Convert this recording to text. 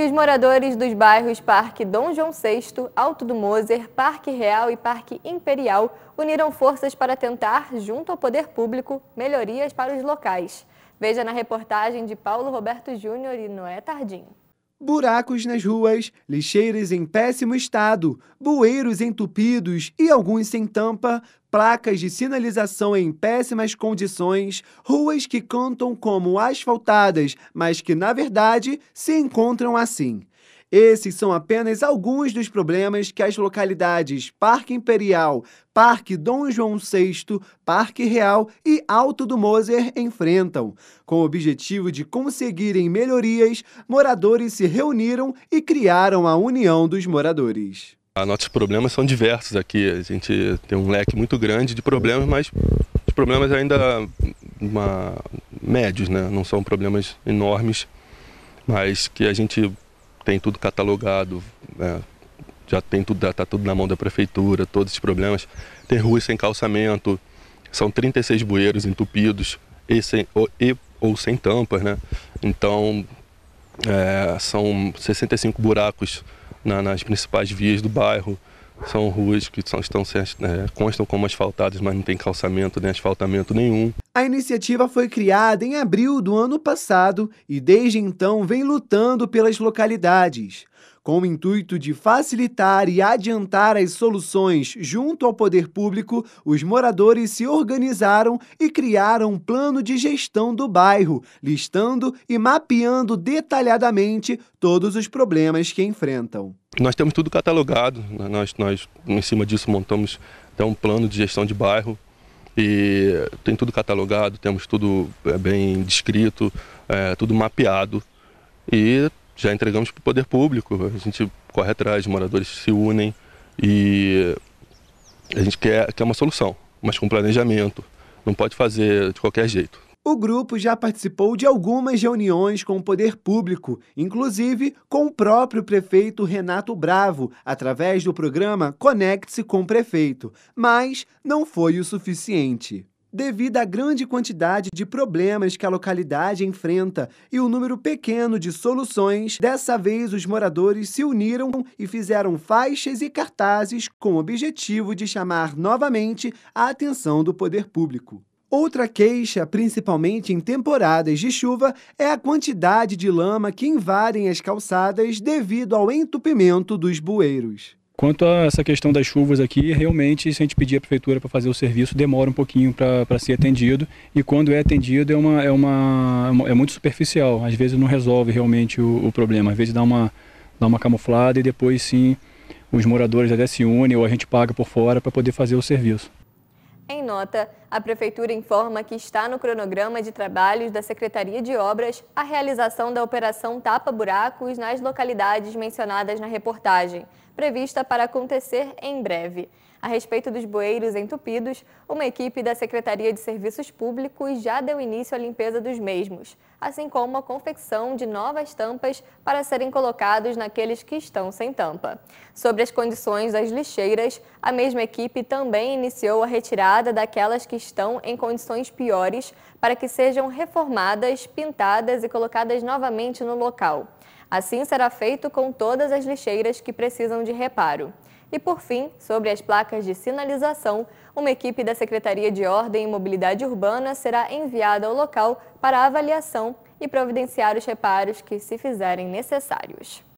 E os moradores dos bairros Parque Dom João VI, Alto do Moser, Parque Real e Parque Imperial uniram forças para tentar, junto ao poder público, melhorias para os locais. Veja na reportagem de Paulo Roberto Júnior e Noé Tardim. Buracos nas ruas, lixeiras em péssimo estado, bueiros entupidos e alguns sem tampa placas de sinalização em péssimas condições, ruas que cantam como asfaltadas, mas que na verdade se encontram assim. Esses são apenas alguns dos problemas que as localidades Parque Imperial, Parque Dom João VI, Parque Real e Alto do Moser enfrentam. Com o objetivo de conseguirem melhorias, moradores se reuniram e criaram a União dos Moradores. Ah, nossos problemas são diversos aqui. A gente tem um leque muito grande de problemas, mas os problemas ainda uma, médios, né? Não são problemas enormes, mas que a gente tem tudo catalogado, né? já tem tudo, está tudo na mão da prefeitura, todos os problemas. Tem ruas sem calçamento, são 36 bueiros entupidos e, sem, ou, e, ou sem tampas, né? Então, é, são 65 buracos na, nas principais vias do bairro, são ruas que são, estão é, constam como asfaltadas, mas não tem calçamento nem asfaltamento nenhum. A iniciativa foi criada em abril do ano passado e desde então vem lutando pelas localidades. Com o intuito de facilitar e adiantar as soluções junto ao poder público, os moradores se organizaram e criaram um plano de gestão do bairro, listando e mapeando detalhadamente todos os problemas que enfrentam. Nós temos tudo catalogado, né? nós, nós em cima disso montamos até um plano de gestão de bairro e tem tudo catalogado, temos tudo eh, bem descrito, é, tudo mapeado e já entregamos para o poder público. A gente corre atrás, os moradores se unem e a gente quer, quer uma solução, mas com planejamento. Não pode fazer de qualquer jeito. O grupo já participou de algumas reuniões com o poder público, inclusive com o próprio prefeito Renato Bravo, através do programa Conecte-se com o Prefeito, mas não foi o suficiente. Devido à grande quantidade de problemas que a localidade enfrenta e o número pequeno de soluções, dessa vez os moradores se uniram e fizeram faixas e cartazes com o objetivo de chamar novamente a atenção do poder público. Outra queixa, principalmente em temporadas de chuva, é a quantidade de lama que invadem as calçadas devido ao entupimento dos bueiros. Quanto a essa questão das chuvas aqui, realmente, se a gente pedir à prefeitura para fazer o serviço, demora um pouquinho para ser atendido. E quando é atendido, é, é, uma, é, uma, é muito superficial. Às vezes não resolve realmente o, o problema. Às vezes dá uma, dá uma camuflada e depois, sim, os moradores até se unem ou a gente paga por fora para poder fazer o serviço. Em nota, a Prefeitura informa que está no cronograma de trabalhos da Secretaria de Obras a realização da Operação Tapa Buracos nas localidades mencionadas na reportagem, prevista para acontecer em breve. A respeito dos bueiros entupidos, uma equipe da Secretaria de Serviços Públicos já deu início à limpeza dos mesmos, assim como a confecção de novas tampas para serem colocados naqueles que estão sem tampa. Sobre as condições das lixeiras, a mesma equipe também iniciou a retirada daquelas que estão em condições piores para que sejam reformadas, pintadas e colocadas novamente no local. Assim será feito com todas as lixeiras que precisam de reparo. E por fim, sobre as placas de sinalização, uma equipe da Secretaria de Ordem e Mobilidade Urbana será enviada ao local para avaliação e providenciar os reparos que se fizerem necessários.